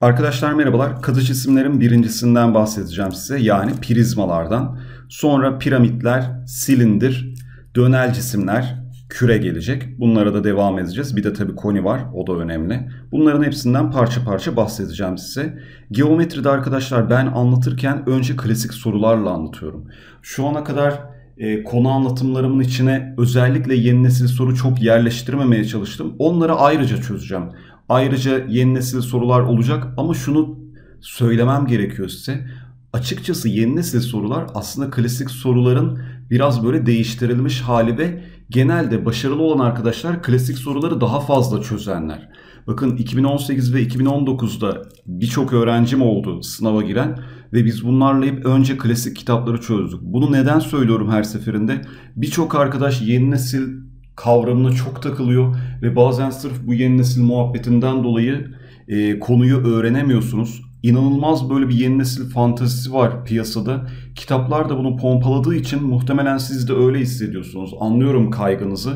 Arkadaşlar merhabalar. Katı cisimlerin birincisinden bahsedeceğim size. Yani prizmalardan. Sonra piramitler, silindir, dönel cisimler, küre gelecek. Bunlara da devam edeceğiz. Bir de tabii koni var. O da önemli. Bunların hepsinden parça parça bahsedeceğim size. Geometride arkadaşlar ben anlatırken önce klasik sorularla anlatıyorum. Şu ana kadar e, konu anlatımlarımın içine özellikle yeni nesil soru çok yerleştirmemeye çalıştım. Onları ayrıca çözeceğim. Ayrıca yeni nesil sorular olacak ama şunu söylemem gerekiyor size. Açıkçası yeni nesil sorular aslında klasik soruların biraz böyle değiştirilmiş hali ve genelde başarılı olan arkadaşlar klasik soruları daha fazla çözenler. Bakın 2018 ve 2019'da birçok öğrencim oldu sınava giren ve biz bunlarla hep önce klasik kitapları çözdük. Bunu neden söylüyorum her seferinde? Birçok arkadaş yeni nesil kavramına çok takılıyor ve bazen sırf bu yeni nesil muhabbetinden dolayı e, konuyu öğrenemiyorsunuz. İnanılmaz böyle bir yeni nesil fantezisi var piyasada. Kitaplar da bunu pompaladığı için muhtemelen siz de öyle hissediyorsunuz. Anlıyorum kaygınızı.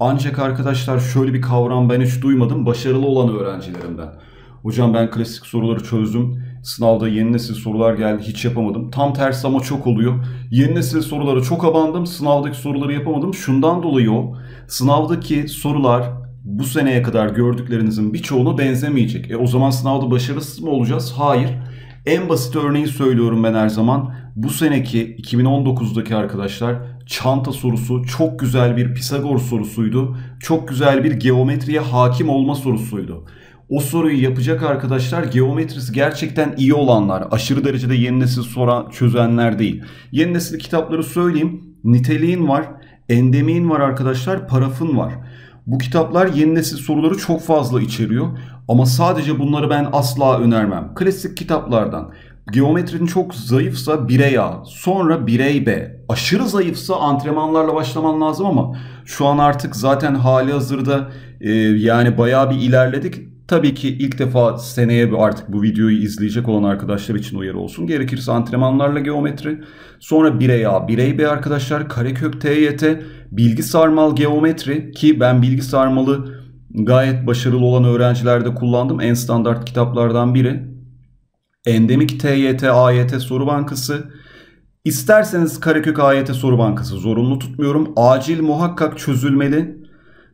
Ancak arkadaşlar şöyle bir kavram ben hiç duymadım başarılı olan öğrencilerimden. Hocam ben klasik soruları çözdüm Sınavda yeni nesil sorular geldi hiç yapamadım. Tam tersi ama çok oluyor. Yeni nesil soruları çok abandım. Sınavdaki soruları yapamadım. Şundan dolayı o. Sınavdaki sorular bu seneye kadar gördüklerinizin birçoğuna benzemeyecek. E o zaman sınavda başarısız mı olacağız? Hayır. En basit örneği söylüyorum ben her zaman. Bu seneki 2019'daki arkadaşlar çanta sorusu çok güzel bir Pisagor sorusuydu. Çok güzel bir geometriye hakim olma sorusuydu o soruyu yapacak arkadaşlar geometrisi gerçekten iyi olanlar, aşırı derecede yeni nesil soran, çözenler değil. Yeni nesil kitapları söyleyeyim. Niteliğin var, endemiğin var arkadaşlar, parafın var. Bu kitaplar yeni nesil soruları çok fazla içeriyor. Ama sadece bunları ben asla önermem. Klasik kitaplardan. geometrin çok zayıfsa birey A, sonra birey B. Aşırı zayıfsa antrenmanlarla başlaman lazım ama şu an artık zaten hali hazırda e, yani bayağı bir ilerledik Tabii ki ilk defa seneye artık bu videoyu izleyecek olan arkadaşlar için uyarı olsun. Gerekirse antrenmanlarla geometri, sonra birey A, birey B arkadaşlar, karekök TYT, bilgi sarmal geometri ki ben bilgi sarmalı gayet başarılı olan öğrencilerde kullandım. En standart kitaplardan biri. Endemik TYT, AYT soru bankası. İsterseniz karekök AYT soru bankası zorunlu tutmuyorum. Acil muhakkak çözülmeli.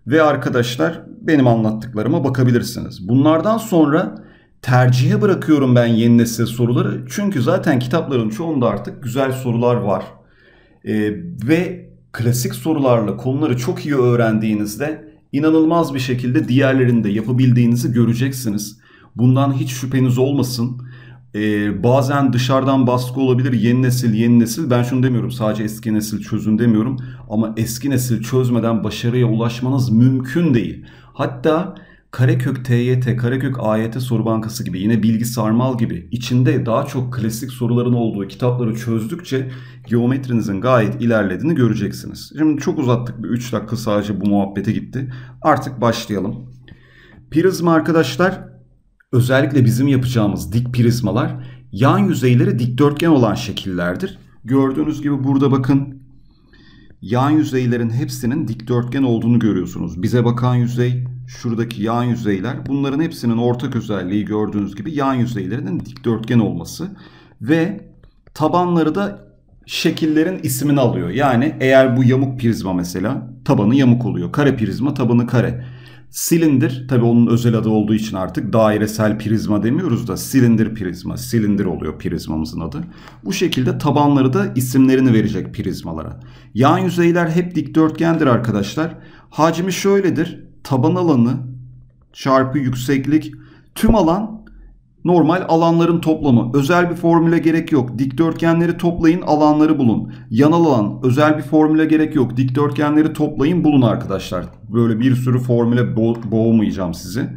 Ve arkadaşlar benim anlattıklarıma bakabilirsiniz. Bunlardan sonra tercihe bırakıyorum ben yeni nesil soruları. Çünkü zaten kitapların çoğunda artık güzel sorular var. E, ve klasik sorularla konuları çok iyi öğrendiğinizde inanılmaz bir şekilde diğerlerinde yapabildiğinizi göreceksiniz. Bundan hiç şüpheniz olmasın. Ee, bazen dışarıdan baskı olabilir. Yeni nesil, yeni nesil. Ben şunu demiyorum. Sadece eski nesil çözün demiyorum. Ama eski nesil çözmeden başarıya ulaşmanız mümkün değil. Hatta Karekök TYT, Karekök AYT soru bankası gibi yine bilgi sarmal gibi içinde daha çok klasik soruların olduğu kitapları çözdükçe geometrinizin gayet ilerlediğini göreceksiniz. Şimdi çok uzattık bir 3 dakika sadece bu muhabbete gitti. Artık başlayalım. Prizma arkadaşlar özellikle bizim yapacağımız dik prizmalar yan yüzeyleri dikdörtgen olan şekillerdir. Gördüğünüz gibi burada bakın yan yüzeylerin hepsinin dikdörtgen olduğunu görüyorsunuz. Bize bakan yüzey, şuradaki yan yüzeyler bunların hepsinin ortak özelliği gördüğünüz gibi yan yüzeylerinin dikdörtgen olması ve tabanları da şekillerin ismini alıyor. Yani eğer bu yamuk prizma mesela tabanı yamuk oluyor. Kare prizma tabanı kare. Silindir tabi onun özel adı olduğu için artık dairesel prizma demiyoruz da silindir prizma. Silindir oluyor prizmamızın adı. Bu şekilde tabanları da isimlerini verecek prizmalara. Yan yüzeyler hep dikdörtgendir arkadaşlar. Hacmi şöyledir. Taban alanı çarpı yükseklik tüm alan Normal alanların toplamı. Özel bir formüle gerek yok. Dikdörtgenleri toplayın, alanları bulun. Yanal alan. Özel bir formüle gerek yok. Dikdörtgenleri toplayın, bulun arkadaşlar. Böyle bir sürü formüle bo boğmayacağım sizi.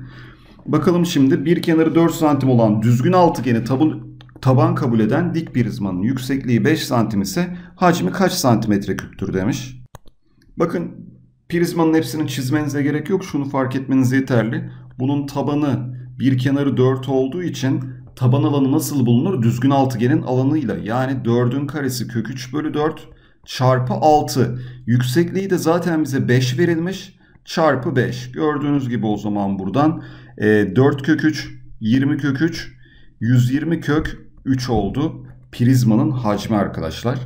Bakalım şimdi bir kenarı 4 santim olan düzgün altıgeni tabun, taban kabul eden dik prizmanın yüksekliği 5 santim ise hacmi kaç santimetre küptür demiş. Bakın prizmanın hepsini çizmenize gerek yok. Şunu fark etmeniz yeterli. Bunun tabanı bir kenarı 4 olduğu için taban alanı nasıl bulunur? Düzgün altıgenin alanıyla. Yani 4'ün karesi kök 3 bölü 4 çarpı 6. Yüksekliği de zaten bize 5 verilmiş. Çarpı 5. Gördüğünüz gibi o zaman buradan e, 4 kök 3, 20 kök 3, 120 kök 3 oldu. Prizmanın hacmi arkadaşlar.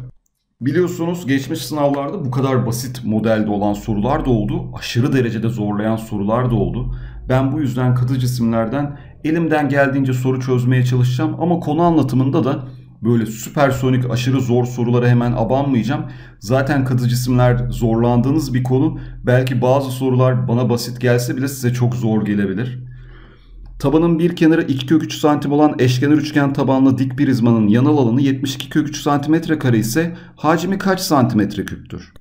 Biliyorsunuz geçmiş sınavlarda bu kadar basit modelde olan sorular da oldu. Aşırı derecede zorlayan sorular da oldu. Ben bu yüzden katı cisimlerden elimden geldiğince soru çözmeye çalışacağım ama konu anlatımında da böyle süpersonik aşırı zor sorulara hemen abanmayacağım. Zaten katı cisimler zorlandığınız bir konu. Belki bazı sorular bana basit gelse bile size çok zor gelebilir. Tabanın bir kenarı 2 kök 3 santim olan eşkenar üçgen tabanlı dik prizmanın yanal alanı 72 kök 3 santimetre kare ise hacmi kaç santimetre küptür?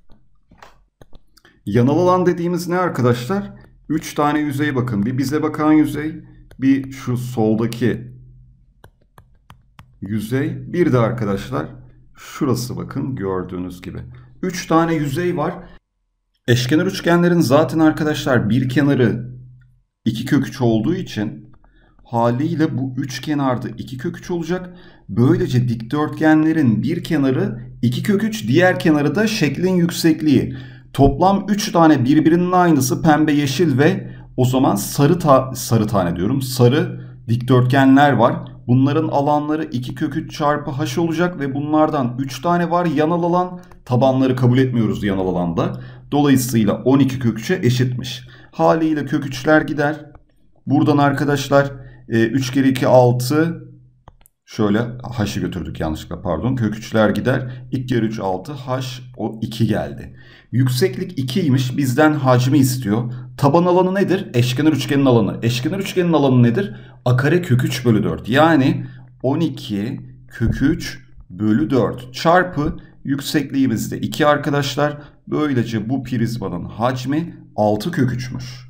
Yanal alan dediğimiz ne arkadaşlar? 3 tane yüzey bakın. Bir bize bakan yüzey, bir şu soldaki yüzey, bir de arkadaşlar şurası bakın gördüğünüz gibi. 3 tane yüzey var. Eşkenar üçgenlerin zaten arkadaşlar bir kenarı 2 kök 3 olduğu için haliyle bu üç kenarda 2 kök 3 olacak. Böylece dikdörtgenlerin bir kenarı 2 kök 3, diğer kenarı da şeklin yüksekliği. Toplam 3 tane birbirinin aynısı pembe, yeşil ve o zaman sarı ta sarı tane diyorum. Sarı dikdörtgenler var. Bunların alanları 2 kök 3 çarpı h olacak ve bunlardan 3 tane var yanal alan. Tabanları kabul etmiyoruz yanal alanda. Dolayısıyla 12 kök 3'e eşitmiş. Haliyle kök gider. Buradan arkadaşlar 3 e, kere 2 6 Şöyle h'ı götürdük yanlışlıkla pardon. Kök 3'ler gider. 2 kere 3 6 haş o 2 geldi. Yükseklik 2'ymiş bizden hacmi istiyor. Taban alanı nedir? Eşkenar üçgenin alanı. Eşkenar üçgenin alanı nedir? A kare kök 3 bölü 4. Yani 12 kök 3 bölü 4 çarpı yüksekliğimizde de 2 arkadaşlar. Böylece bu prizmanın hacmi 6 kök 3'müş.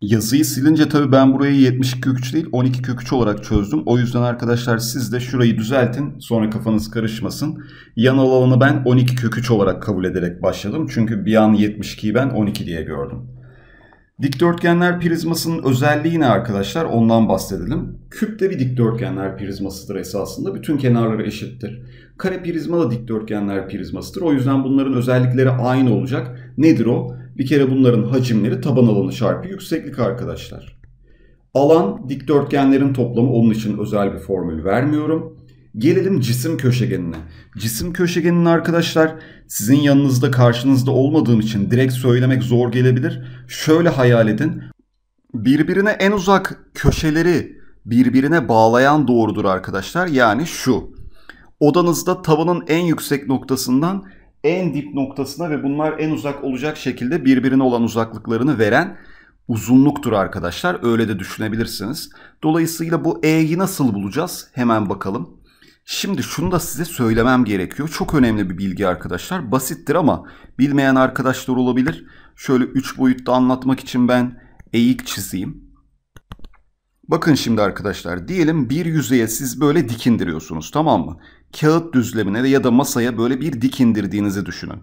Yazıyı silince tabii ben burayı 72 kök 3 değil 12 kök 3 olarak çözdüm. O yüzden arkadaşlar siz de şurayı düzeltin sonra kafanız karışmasın. Yan alanı ben 12 kök 3 olarak kabul ederek başladım. Çünkü bir an 72'yi ben 12 diye gördüm. Dikdörtgenler prizmasının özelliği ne arkadaşlar? Ondan bahsedelim. Küp de bir dikdörtgenler prizmasıdır esasında. Bütün kenarları eşittir. Kare prizma da dikdörtgenler prizmasıdır. O yüzden bunların özellikleri aynı olacak. Nedir o? Bir kere bunların hacimleri taban alanı çarpı yükseklik arkadaşlar. Alan dikdörtgenlerin toplamı onun için özel bir formül vermiyorum. Gelelim cisim köşegenine. Cisim köşegeninin arkadaşlar sizin yanınızda karşınızda olmadığım için direkt söylemek zor gelebilir. Şöyle hayal edin. Birbirine en uzak köşeleri birbirine bağlayan doğrudur arkadaşlar. Yani şu. Odanızda tavanın en yüksek noktasından en dip noktasına ve bunlar en uzak olacak şekilde birbirine olan uzaklıklarını veren uzunluktur arkadaşlar. Öyle de düşünebilirsiniz. Dolayısıyla bu E'yi nasıl bulacağız? Hemen bakalım. Şimdi şunu da size söylemem gerekiyor. Çok önemli bir bilgi arkadaşlar. Basittir ama bilmeyen arkadaşlar olabilir. Şöyle 3 boyutta anlatmak için ben eğik çizeyim. Bakın şimdi arkadaşlar diyelim bir yüzeye siz böyle dikindiriyorsunuz tamam mı? Kağıt düzlemine ya da masaya böyle bir dikindirdiğinizi düşünün.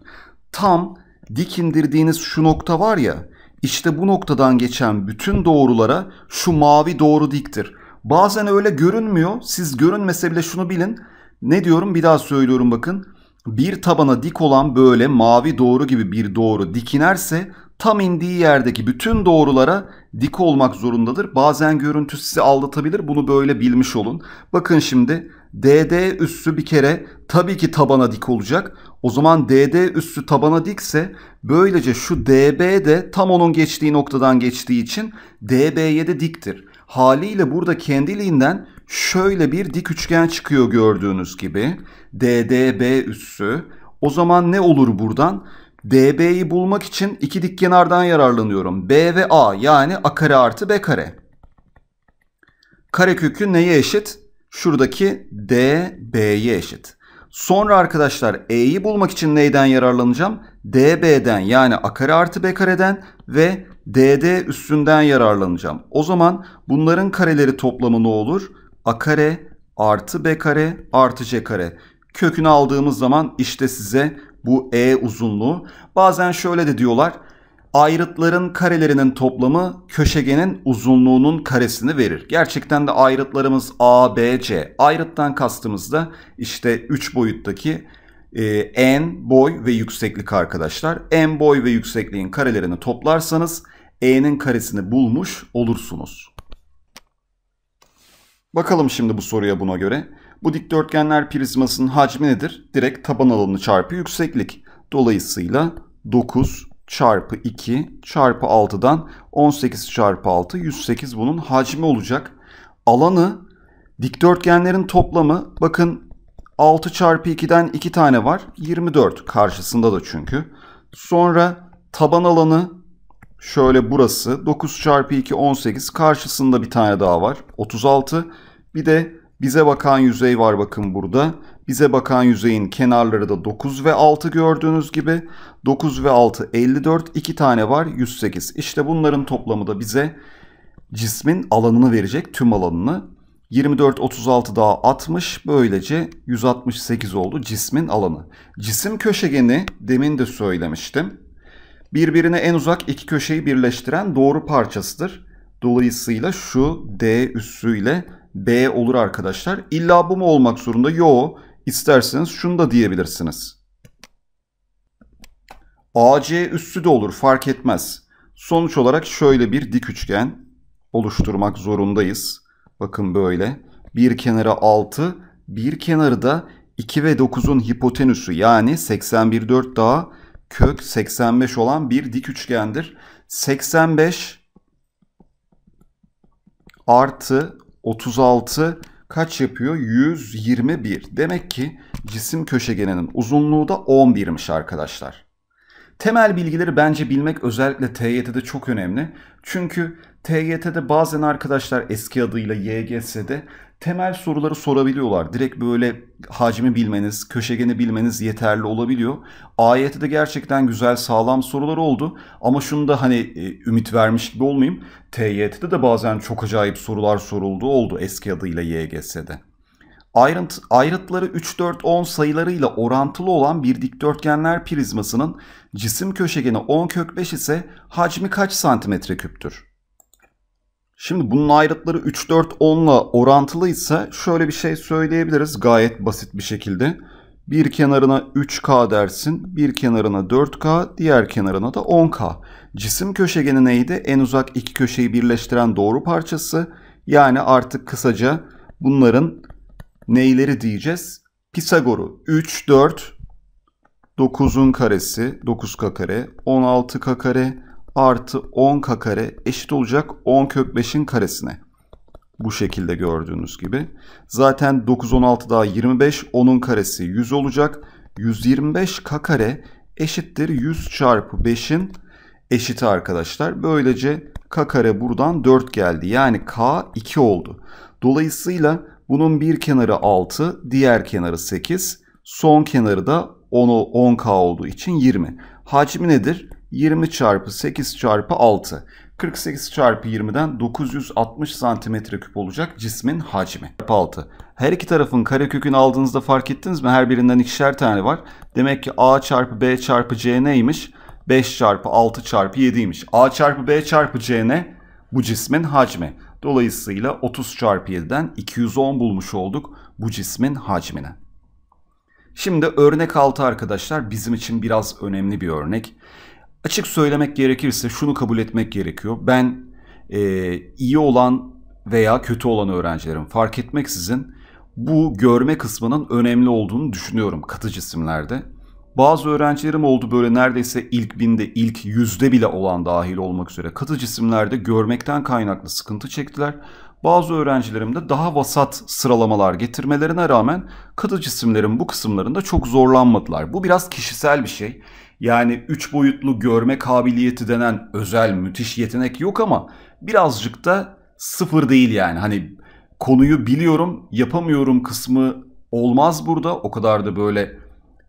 Tam dikindirdiğiniz şu nokta var ya işte bu noktadan geçen bütün doğrulara şu mavi doğru diktir. Bazen öyle görünmüyor. Siz görünmese bile şunu bilin. Ne diyorum bir daha söylüyorum bakın. Bir tabana dik olan böyle mavi doğru gibi bir doğru dikinerse tam indiği yerdeki bütün doğrulara dik olmak zorundadır. Bazen görüntü sizi aldatabilir. Bunu böyle bilmiş olun. Bakın şimdi DD üssü bir kere tabii ki tabana dik olacak. O zaman DD üssü tabana dikse böylece şu DB de tam onun geçtiği noktadan geçtiği için DB'ye de diktir. Haliyle burada kendiliğinden şöyle bir dik üçgen çıkıyor gördüğünüz gibi. DDB üssü. O zaman ne olur buradan? DB'yi bulmak için iki dik kenardan yararlanıyorum. B ve A yani A kare artı B kare. Karekökü neye eşit? Şuradaki DB'ye eşit. Sonra arkadaşlar E'yi bulmak için neyden yararlanacağım? DB'den yani A kare artı B kareden ve DD üstünden yararlanacağım. O zaman bunların kareleri toplamı ne olur? A kare artı B kare artı C kare. Kökünü aldığımız zaman işte size bu e uzunluğu. Bazen şöyle de diyorlar. Ayrıtların karelerinin toplamı köşegenin uzunluğunun karesini verir. Gerçekten de ayrıtlarımız A, B, C. Ayrıttan kastımız da işte 3 boyuttaki e, en boy ve yükseklik arkadaşlar. En boy ve yüksekliğin karelerini toplarsanız e'nin karesini bulmuş olursunuz. Bakalım şimdi bu soruya buna göre. Bu dikdörtgenler prizmasının hacmi nedir? Direkt taban alanı çarpı yükseklik. Dolayısıyla 9 çarpı 2 çarpı 6'dan 18 çarpı 6 108 bunun hacmi olacak. Alanı dikdörtgenlerin toplamı bakın 6 çarpı 2'den 2 tane var 24 karşısında da çünkü. Sonra taban alanı şöyle burası 9 çarpı 2 18 karşısında bir tane daha var 36 bir de bize bakan yüzey var bakın burada. Bize bakan yüzeyin kenarları da 9 ve 6 gördüğünüz gibi. 9 ve 6 54, 2 tane var 108. İşte bunların toplamı da bize cismin alanını verecek, tüm alanını. 24, 36 daha 60. Böylece 168 oldu cismin alanı. Cisim köşegeni demin de söylemiştim. Birbirine en uzak iki köşeyi birleştiren doğru parçasıdır. Dolayısıyla şu D üssüyle B olur arkadaşlar. İlla bu mu olmak zorunda? Yo. İsterseniz şunu da diyebilirsiniz. AC üssü de olur fark etmez. Sonuç olarak şöyle bir dik üçgen oluşturmak zorundayız. Bakın böyle. Bir kenarı 6, bir kenarı da 2 ve 9'un hipotenüsü yani 81 4 daha kök 85 olan bir dik üçgendir. 85 artı 36 kaç yapıyor? 121. Demek ki cisim köşegeninin uzunluğu da 11'miş arkadaşlar. Temel bilgileri bence bilmek özellikle TYT'de çok önemli. Çünkü TYT'de bazen arkadaşlar eski adıyla YGS'de temel soruları sorabiliyorlar. Direkt böyle hacmi bilmeniz, köşegeni bilmeniz yeterli olabiliyor. Ayette de gerçekten güzel sağlam sorular oldu. Ama şunu da hani e, ümit vermiş gibi olmayayım. TYT'de de bazen çok acayip sorular soruldu oldu eski adıyla YGS'de. Ayrınt, ayrıtları 3, 4, 10 sayılarıyla orantılı olan bir dikdörtgenler prizmasının cisim köşegeni 10 kök 5 ise hacmi kaç santimetre küptür? Şimdi bunun ayrıtları 3, 4, 10'la ile orantılıysa şöyle bir şey söyleyebiliriz gayet basit bir şekilde. Bir kenarına 3K dersin, bir kenarına 4K, diğer kenarına da 10K. Cisim köşegeni neydi? En uzak iki köşeyi birleştiren doğru parçası. Yani artık kısaca bunların neyleri diyeceğiz? Pisagor'u 3, 4, 9'un karesi, 9K kare, 16K kare, artı 10k kare eşit olacak 10 kök 5'in karesine. Bu şekilde gördüğünüz gibi. Zaten 9, 16 daha 25. 10'un karesi 100 olacak. 125k kare eşittir 100 çarpı 5'in eşiti arkadaşlar. Böylece k kare buradan 4 geldi. Yani k 2 oldu. Dolayısıyla bunun bir kenarı 6, diğer kenarı 8, son kenarı da 10, 10k olduğu için 20. Hacmi nedir? 20 çarpı 8 çarpı 6. 48 çarpı 20'den 960 santimetre küp olacak cismin hacmi. 6. Her iki tarafın karekökünü aldığınızda fark ettiniz mi? Her birinden ikişer tane var. Demek ki A çarpı B çarpı C neymiş? 5 çarpı 6 çarpı 7'ymiş. A çarpı B çarpı C ne? Bu cismin hacmi. Dolayısıyla 30 çarpı 7'den 210 bulmuş olduk bu cismin hacmini. Şimdi örnek 6 arkadaşlar bizim için biraz önemli bir örnek. Açık söylemek gerekirse şunu kabul etmek gerekiyor. Ben e, iyi olan veya kötü olan öğrencilerin fark etmeksizin bu görme kısmının önemli olduğunu düşünüyorum katı cisimlerde. Bazı öğrencilerim oldu böyle neredeyse ilk binde ilk yüzde bile olan dahil olmak üzere katı cisimlerde görmekten kaynaklı sıkıntı çektiler. Bazı öğrencilerim de daha vasat sıralamalar getirmelerine rağmen katı cisimlerin bu kısımlarında çok zorlanmadılar. Bu biraz kişisel bir şey. Yani üç boyutlu görme kabiliyeti denen özel müthiş yetenek yok ama birazcık da sıfır değil yani. Hani konuyu biliyorum yapamıyorum kısmı olmaz burada. O kadar da böyle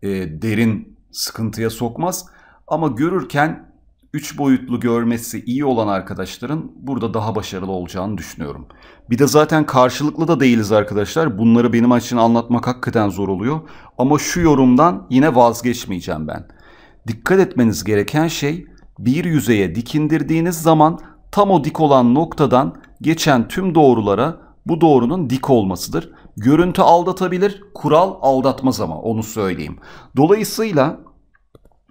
e, derin sıkıntıya sokmaz. Ama görürken üç boyutlu görmesi iyi olan arkadaşların burada daha başarılı olacağını düşünüyorum. Bir de zaten karşılıklı da değiliz arkadaşlar. Bunları benim için anlatmak hakikaten zor oluyor. Ama şu yorumdan yine vazgeçmeyeceğim ben dikkat etmeniz gereken şey bir yüzeye dikindirdiğiniz zaman tam o dik olan noktadan geçen tüm doğrulara bu doğrunun dik olmasıdır. Görüntü aldatabilir, kural aldatmaz ama onu söyleyeyim. Dolayısıyla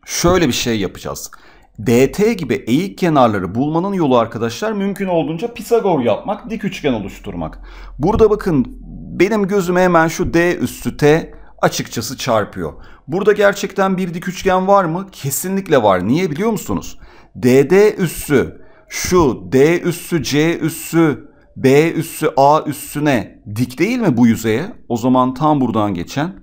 şöyle bir şey yapacağız. DT gibi eğik kenarları bulmanın yolu arkadaşlar mümkün olduğunca Pisagor yapmak, dik üçgen oluşturmak. Burada bakın benim gözüme hemen şu D üstü T açıkçası çarpıyor. Burada gerçekten bir dik üçgen var mı? Kesinlikle var. Niye biliyor musunuz? DD üssü şu D üssü C üssü B üssü A üssüne dik değil mi bu yüzeye? O zaman tam buradan geçen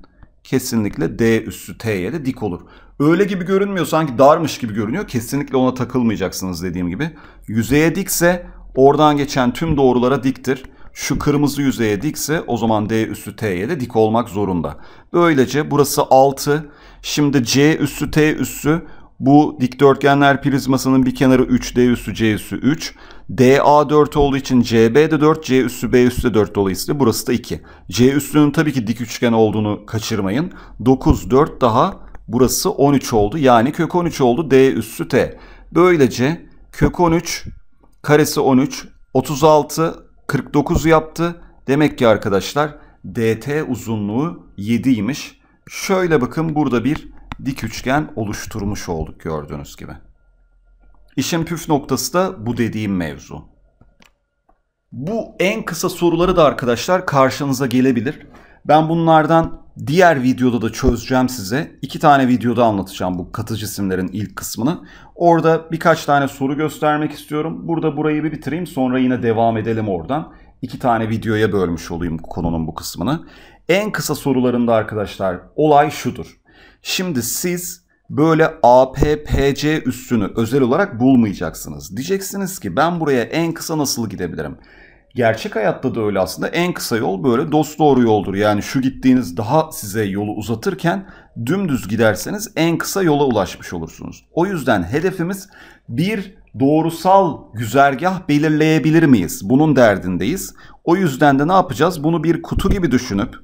kesinlikle D üssü T'ye de dik olur. Öyle gibi görünmüyor sanki darmış gibi görünüyor. Kesinlikle ona takılmayacaksınız dediğim gibi. Yüzeye dikse oradan geçen tüm doğrulara diktir şu kırmızı yüzeye dikse o zaman D üssü T'ye de dik olmak zorunda. Böylece burası 6. Şimdi C üssü T üssü bu dikdörtgenler prizmasının bir kenarı 3, D üssü C üssü 3. DA 4 olduğu için CB de 4, C üssü B üssü de 4 dolayısıyla burası da 2. C üssünün tabii ki dik üçgen olduğunu kaçırmayın. 9, 4 daha burası 13 oldu. Yani kök 13 oldu D üssü T. Böylece kök 13 karesi 13, 36 49 yaptı. Demek ki arkadaşlar DT uzunluğu 7'ymiş. Şöyle bakın burada bir dik üçgen oluşturmuş olduk gördüğünüz gibi. İşin püf noktası da bu dediğim mevzu. Bu en kısa soruları da arkadaşlar karşınıza gelebilir. Ben bunlardan Diğer videoda da çözeceğim size. İki tane videoda anlatacağım bu katı cisimlerin ilk kısmını. Orada birkaç tane soru göstermek istiyorum. Burada burayı bir bitireyim sonra yine devam edelim oradan. İki tane videoya bölmüş olayım konunun bu kısmını. En kısa sorularında arkadaşlar olay şudur. Şimdi siz böyle APPC üssünü özel olarak bulmayacaksınız. Diyeceksiniz ki ben buraya en kısa nasıl gidebilirim? gerçek hayatta da öyle aslında. En kısa yol böyle dost doğru yoldur. Yani şu gittiğiniz daha size yolu uzatırken dümdüz giderseniz en kısa yola ulaşmış olursunuz. O yüzden hedefimiz bir doğrusal güzergah belirleyebilir miyiz? Bunun derdindeyiz. O yüzden de ne yapacağız? Bunu bir kutu gibi düşünüp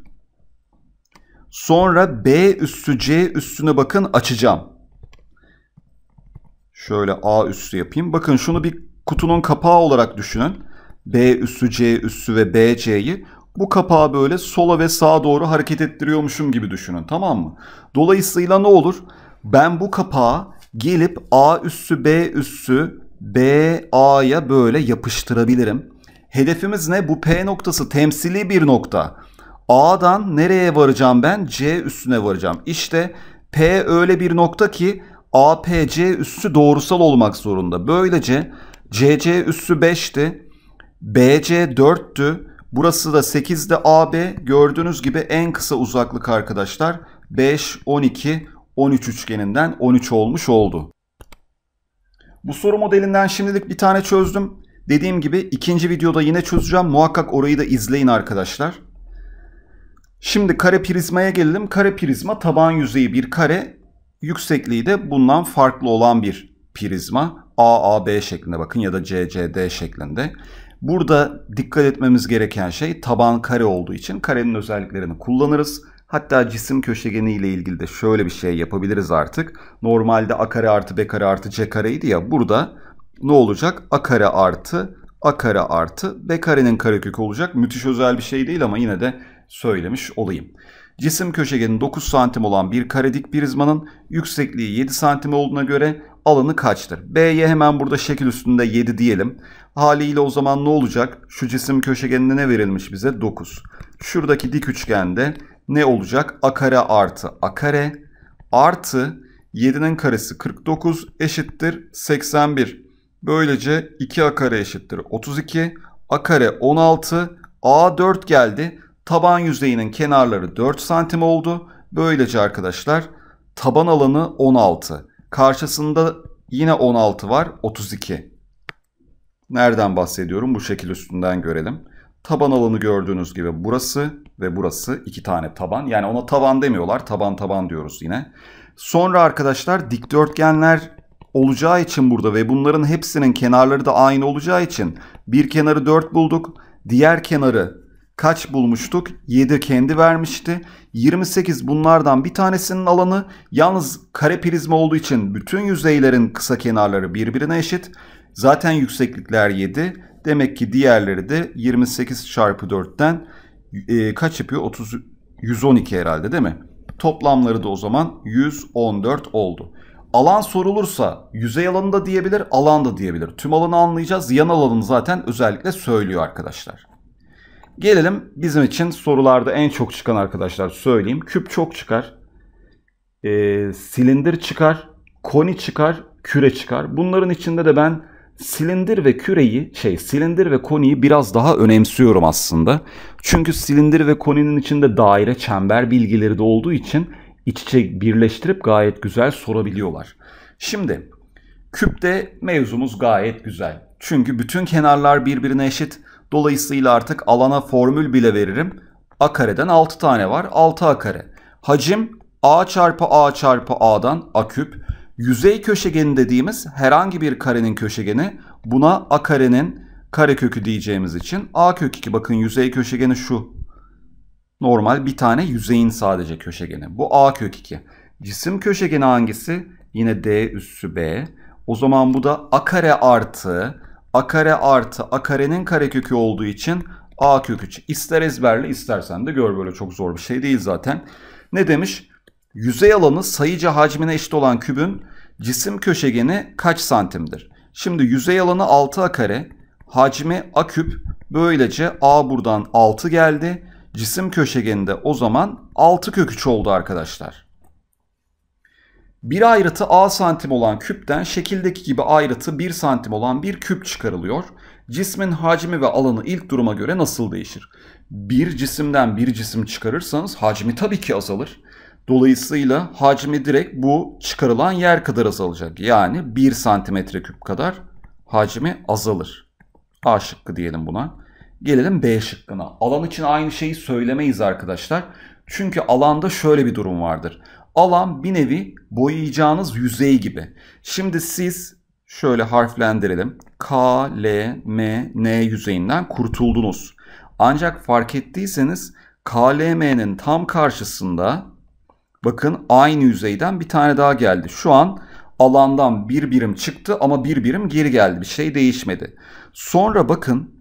sonra B üstü C üstüne bakın açacağım. Şöyle A üstü yapayım. Bakın şunu bir kutunun kapağı olarak düşünün. B üssü C üssü ve BC'yi bu kapağı böyle sola ve sağa doğru hareket ettiriyormuşum gibi düşünün tamam mı? Dolayısıyla ne olur? Ben bu kapağı gelip A üssü B üssü BA'ya böyle yapıştırabilirim. Hedefimiz ne? Bu P noktası temsili bir nokta. A'dan nereye varacağım ben? C üstüne varacağım. İşte P öyle bir nokta ki APC üssü doğrusal olmak zorunda. Böylece CC üssü 5'ti. BC 4'tü. Burası da 8'de AB. Gördüğünüz gibi en kısa uzaklık arkadaşlar 5, 12, 13 üçgeninden 13 olmuş oldu. Bu soru modelinden şimdilik bir tane çözdüm. Dediğim gibi ikinci videoda yine çözeceğim. Muhakkak orayı da izleyin arkadaşlar. Şimdi kare prizmaya gelelim. Kare prizma taban yüzeyi bir kare. Yüksekliği de bundan farklı olan bir prizma. AAB şeklinde bakın ya da CCD şeklinde. Burada dikkat etmemiz gereken şey taban kare olduğu için karenin özelliklerini kullanırız. Hatta cisim köşegeni ile ilgili de şöyle bir şey yapabiliriz artık. Normalde a kare artı b kare artı c kareydi ya burada ne olacak? a kare artı a kare artı b karenin karekökü olacak. Müthiş özel bir şey değil ama yine de söylemiş olayım. Cisim köşegeni 9 santim olan bir karedik prizmanın yüksekliği 7 santim olduğuna göre alanı kaçtır? B'ye hemen burada şekil üstünde 7 diyelim. Haliyle o zaman ne olacak? Şu cisim köşegeninde ne verilmiş bize? 9. Şuradaki dik üçgende ne olacak? A kare artı A kare artı 7'nin karesi 49 eşittir 81. Böylece 2A kare eşittir 32. A kare 16. A 4 geldi. Taban yüzeyinin kenarları 4 santim oldu. Böylece arkadaşlar taban alanı 16. Karşısında yine 16 var. 32. Nereden bahsediyorum? Bu şekil üstünden görelim. Taban alanı gördüğünüz gibi burası ve burası iki tane taban. Yani ona taban demiyorlar. Taban taban diyoruz yine. Sonra arkadaşlar dikdörtgenler olacağı için burada ve bunların hepsinin kenarları da aynı olacağı için bir kenarı 4 bulduk. Diğer kenarı kaç bulmuştuk? 7 kendi vermişti. 28 bunlardan bir tanesinin alanı yalnız kare prizma olduğu için bütün yüzeylerin kısa kenarları birbirine eşit. Zaten yükseklikler 7. Demek ki diğerleri de 28 çarpı 4'ten e, kaç yapıyor? 30 112 herhalde değil mi? Toplamları da o zaman 114 oldu. Alan sorulursa yüzey alanı da diyebilir, alan da diyebilir. Tüm alanı anlayacağız. Yan alanını zaten özellikle söylüyor arkadaşlar. Gelelim bizim için sorularda en çok çıkan arkadaşlar söyleyeyim. Küp çok çıkar. E, silindir çıkar. Koni çıkar. Küre çıkar. Bunların içinde de ben silindir ve küreyi şey silindir ve koniyi biraz daha önemsiyorum aslında. Çünkü silindir ve koninin içinde daire çember bilgileri de olduğu için iç içe birleştirip gayet güzel sorabiliyorlar. Şimdi küpte mevzumuz gayet güzel. Çünkü bütün kenarlar birbirine eşit. Dolayısıyla artık alana formül bile veririm. A kareden 6 tane var. 6A kare. Hacim A çarpı A çarpı A'dan A küp. Yüzey köşegeni dediğimiz herhangi bir karenin köşegeni buna A karenin kare kökü diyeceğimiz için A kök 2 bakın yüzey köşegeni şu. Normal bir tane yüzeyin sadece köşegeni. Bu A kök 2. Cisim köşegeni hangisi? Yine D üssü B. O zaman bu da A kare artı a kare artı a karenin karekökü olduğu için a kök 3. İster ezberle istersen de gör böyle çok zor bir şey değil zaten. Ne demiş? Yüzey alanı sayıcı hacmine eşit olan kübün cisim köşegeni kaç santimdir? Şimdi yüzey alanı 6a kare, hacmi a küp. Böylece a buradan 6 geldi. Cisim köşegeninde o zaman 6 kök 3 oldu arkadaşlar. Bir ayrıtı a santim olan küpten şekildeki gibi ayrıtı 1 santim olan bir küp çıkarılıyor. Cismin hacmi ve alanı ilk duruma göre nasıl değişir? Bir cisimden bir cisim çıkarırsanız hacmi tabii ki azalır. Dolayısıyla hacmi direkt bu çıkarılan yer kadar azalacak. Yani 1 santimetre küp kadar hacmi azalır. A şıkkı diyelim buna. Gelelim B şıkkına. Alan için aynı şeyi söylemeyiz arkadaşlar. Çünkü alanda şöyle bir durum vardır alan bir nevi boyayacağınız yüzey gibi. Şimdi siz şöyle harflendirelim. K, L, M, N yüzeyinden kurtuldunuz. Ancak fark ettiyseniz KLM'nin tam karşısında bakın aynı yüzeyden bir tane daha geldi. Şu an alandan bir birim çıktı ama bir birim geri geldi. Bir şey değişmedi. Sonra bakın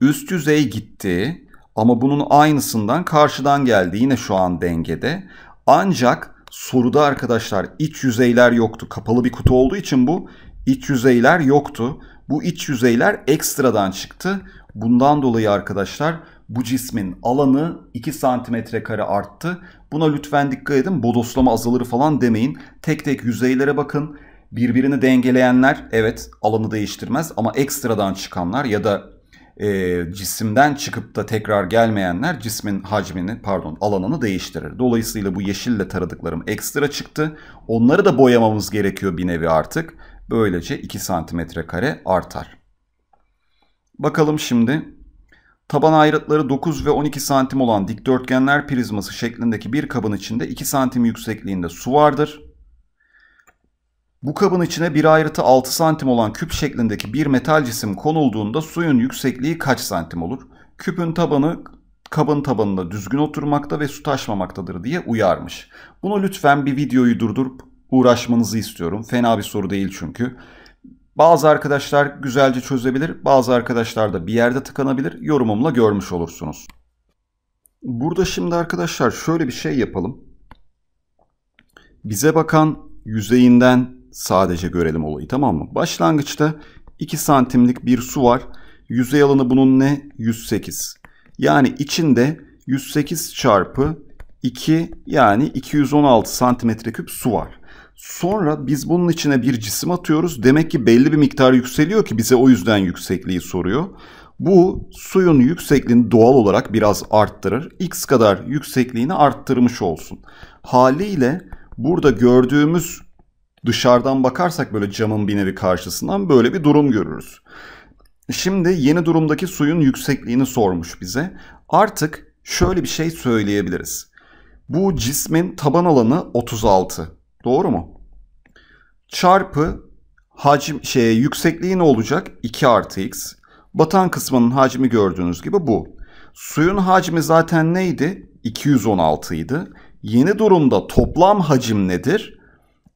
üst yüzey gitti ama bunun aynısından karşıdan geldi. Yine şu an dengede. Ancak soruda arkadaşlar iç yüzeyler yoktu. Kapalı bir kutu olduğu için bu iç yüzeyler yoktu. Bu iç yüzeyler ekstradan çıktı. Bundan dolayı arkadaşlar bu cismin alanı 2 santimetre kare arttı. Buna lütfen dikkat edin. Bodoslama azalır falan demeyin. Tek tek yüzeylere bakın. Birbirini dengeleyenler evet alanı değiştirmez ama ekstradan çıkanlar ya da e, cisimden çıkıp da tekrar gelmeyenler cismin hacmini pardon alanını değiştirir. Dolayısıyla bu yeşille taradıklarım ekstra çıktı. Onları da boyamamız gerekiyor bir nevi artık. Böylece 2 santimetre kare artar. Bakalım şimdi Taban ayrıtları 9 ve 12 santim olan dikdörtgenler prizması şeklindeki bir kabın içinde 2 santim yüksekliğinde su vardır. Bu kabın içine bir ayrıtı 6 santim olan küp şeklindeki bir metal cisim konulduğunda suyun yüksekliği kaç santim olur? Küpün tabanı kabın tabanında düzgün oturmakta ve su taşmamaktadır diye uyarmış. Bunu lütfen bir videoyu durdurup uğraşmanızı istiyorum. Fena bir soru değil çünkü. Bazı arkadaşlar güzelce çözebilir, bazı arkadaşlar da bir yerde tıkanabilir. Yorumumla görmüş olursunuz. Burada şimdi arkadaşlar şöyle bir şey yapalım. Bize bakan yüzeyinden sadece görelim olayı tamam mı? Başlangıçta 2 santimlik bir su var. Yüzey alanı bunun ne? 108. Yani içinde 108 çarpı 2 yani 216 santimetre küp su var. Sonra biz bunun içine bir cisim atıyoruz. Demek ki belli bir miktar yükseliyor ki bize o yüzden yüksekliği soruyor. Bu suyun yüksekliğini doğal olarak biraz arttırır. X kadar yüksekliğini arttırmış olsun. Haliyle burada gördüğümüz dışarıdan bakarsak böyle camın bir nevi karşısından böyle bir durum görürüz. Şimdi yeni durumdaki suyun yüksekliğini sormuş bize. Artık şöyle bir şey söyleyebiliriz. Bu cismin taban alanı 36. Doğru mu? Çarpı hacim şeye yüksekliği ne olacak? 2 artı x. Batan kısmının hacmi gördüğünüz gibi bu. Suyun hacmi zaten neydi? 216 idi. Yeni durumda toplam hacim nedir?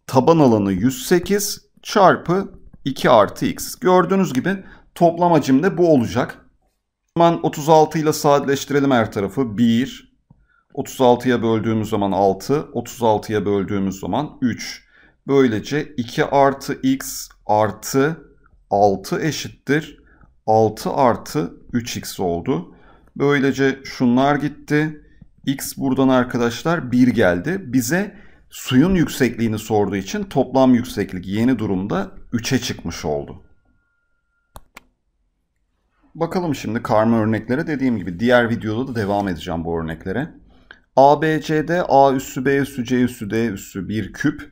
taban alanı 108 çarpı 2 artı x. Gördüğünüz gibi toplam hacim de bu olacak. Hemen 36 ile sadeleştirelim her tarafı. 1, 36'ya böldüğümüz zaman 6, 36'ya böldüğümüz zaman 3. Böylece 2 artı x artı 6 eşittir. 6 artı 3x oldu. Böylece şunlar gitti. x buradan arkadaşlar 1 geldi. Bize suyun yüksekliğini sorduğu için toplam yükseklik yeni durumda 3'e çıkmış oldu. Bakalım şimdi karma örneklere dediğim gibi diğer videoda da devam edeceğim bu örneklere. A B ABCD A üssü B üssü C üssü D üssü bir küp.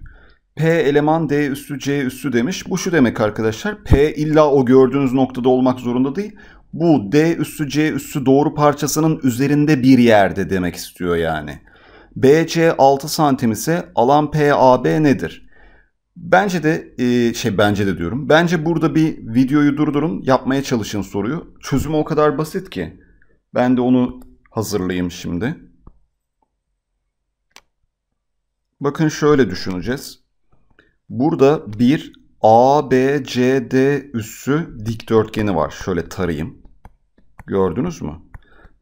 P eleman D üssü C üssü demiş. Bu şu demek arkadaşlar. P illa o gördüğünüz noktada olmak zorunda değil. Bu D üssü C üssü doğru parçasının üzerinde bir yerde demek istiyor yani. BC 6 santim ise alan PAB nedir? Bence de e, şey bence de diyorum. Bence burada bir videoyu durdurun, yapmaya çalışın soruyu. Çözümü o kadar basit ki. Ben de onu hazırlayayım şimdi. Bakın şöyle düşüneceğiz. Burada bir ABCD üssü dikdörtgeni var. Şöyle tarayayım. Gördünüz mü?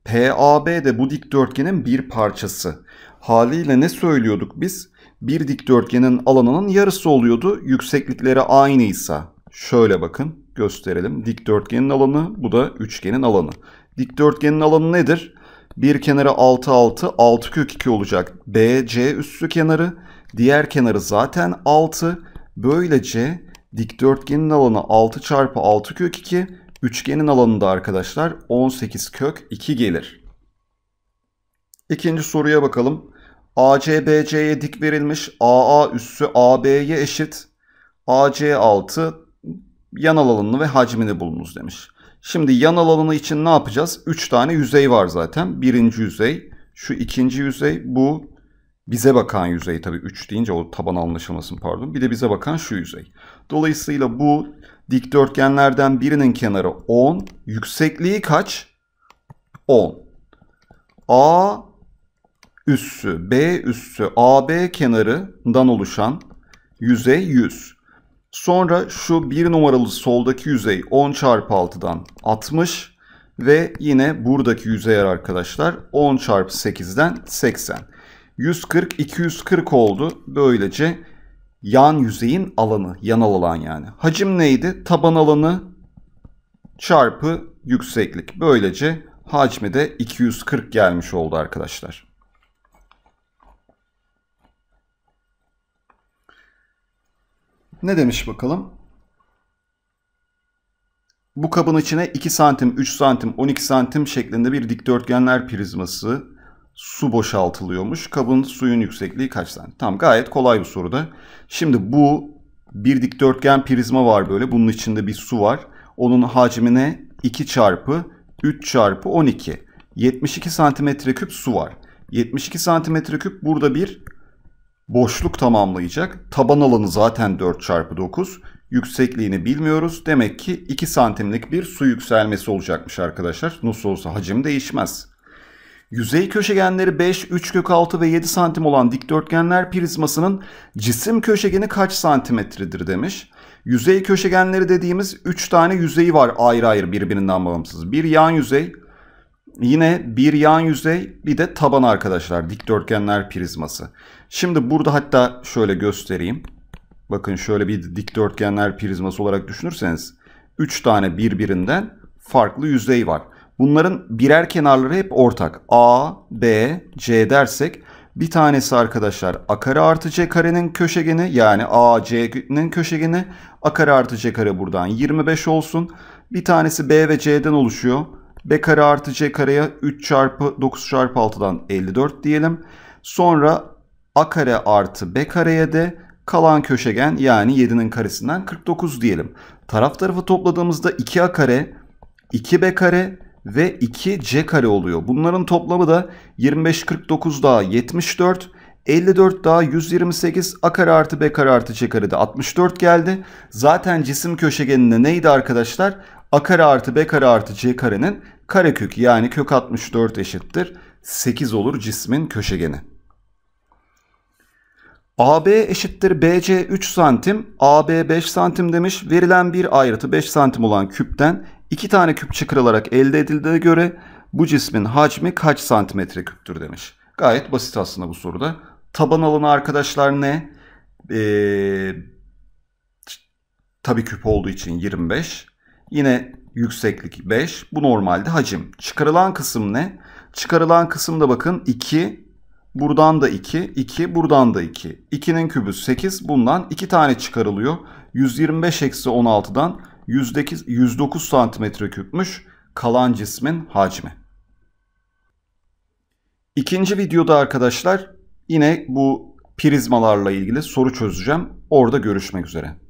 PAB de bu dikdörtgenin bir parçası haliyle ne söylüyorduk biz? Bir dikdörtgenin alanının yarısı oluyordu yükseklikleri aynıysa. Şöyle bakın gösterelim. Dikdörtgenin alanı bu da üçgenin alanı. Dikdörtgenin alanı nedir? Bir kenarı 6 6 6 kök 2 olacak. BC üssü kenarı diğer kenarı zaten 6. Böylece dikdörtgenin alanı 6 çarpı 6 kök 2 üçgenin alanında arkadaşlar 18 kök 2 gelir. İkinci soruya bakalım. ACBC'ye dik verilmiş. AA üssü AB'ye eşit. AC6 yan alanını ve hacmini bulunuz demiş. Şimdi yan alanı için ne yapacağız? 3 tane yüzey var zaten. Birinci yüzey, şu ikinci yüzey, bu bize bakan yüzey tabii 3 deyince o taban anlaşılmasın pardon. Bir de bize bakan şu yüzey. Dolayısıyla bu dikdörtgenlerden birinin kenarı 10, yüksekliği kaç? 10. A üssü B üssü AB kenarından oluşan yüzey 100. Sonra şu 1 numaralı soldaki yüzey 10 çarpı 6'dan 60 ve yine buradaki yüzeyler arkadaşlar 10 çarpı 8'den 80. 140 240 oldu. Böylece yan yüzeyin alanı, yan alan yani. Hacim neydi? Taban alanı çarpı yükseklik. Böylece hacmi de 240 gelmiş oldu arkadaşlar. Ne demiş bakalım? Bu kabın içine 2 santim, 3 santim, 12 santim şeklinde bir dikdörtgenler prizması su boşaltılıyormuş. Kabın suyun yüksekliği kaç santim? Tamam gayet kolay bir soruda. Şimdi bu bir dikdörtgen prizma var böyle. Bunun içinde bir su var. Onun hacmine 2 çarpı 3 çarpı 12. 72 santimetre küp su var. 72 santimetre küp burada bir boşluk tamamlayacak. Taban alanı zaten 4 çarpı 9. Yüksekliğini bilmiyoruz. Demek ki 2 santimlik bir su yükselmesi olacakmış arkadaşlar. Nasıl olsa hacim değişmez. Yüzey köşegenleri 5, 3 kök 6 ve 7 santim olan dikdörtgenler prizmasının cisim köşegeni kaç santimetredir demiş. Yüzey köşegenleri dediğimiz 3 tane yüzeyi var ayrı ayrı birbirinden bağımsız. Bir yan yüzey, Yine bir yan yüzey bir de taban arkadaşlar dikdörtgenler prizması. Şimdi burada hatta şöyle göstereyim. Bakın şöyle bir dikdörtgenler prizması olarak düşünürseniz 3 tane birbirinden farklı yüzey var. Bunların birer kenarları hep ortak. A, B, C dersek bir tanesi arkadaşlar a kare artı c karenin köşegeni yani a c'nin köşegeni a kare artı c kare buradan 25 olsun. Bir tanesi b ve c'den oluşuyor. B kare artı C kareye 3 çarpı 9 çarpı 6'dan 54 diyelim. Sonra A kare artı B kareye de kalan köşegen yani 7'nin karesinden 49 diyelim. Taraf tarafı topladığımızda 2A kare, 2B kare ve 2C kare oluyor. Bunların toplamı da 25, 49 daha 74, 54 daha 128 a kare artı b kare artı c kare de 64 geldi. Zaten cisim köşegeninde neydi arkadaşlar? a kare artı b kare artı c karenin karekökü yani kök 64 eşittir 8 olur cismin köşegeni. AB eşittir BC 3 santim, AB 5 santim demiş. Verilen bir ayrıtı 5 santim olan küpten 2 tane küp çıkarılarak elde edildiğine göre bu cismin hacmi kaç santimetre küptür demiş. Gayet basit aslında bu soruda. Taban alanı arkadaşlar ne? Ee, tabii küp olduğu için 25. Yine yükseklik 5. Bu normalde hacim. Çıkarılan kısım ne? Çıkarılan kısımda bakın 2, buradan da 2, 2, buradan da 2. 2'nin kübü 8, bundan 2 tane çıkarılıyor. 125 eksi 16'dan 109, 109 santimetre küpmüş kalan cismin hacmi. İkinci videoda arkadaşlar yine bu prizmalarla ilgili soru çözeceğim. Orada görüşmek üzere.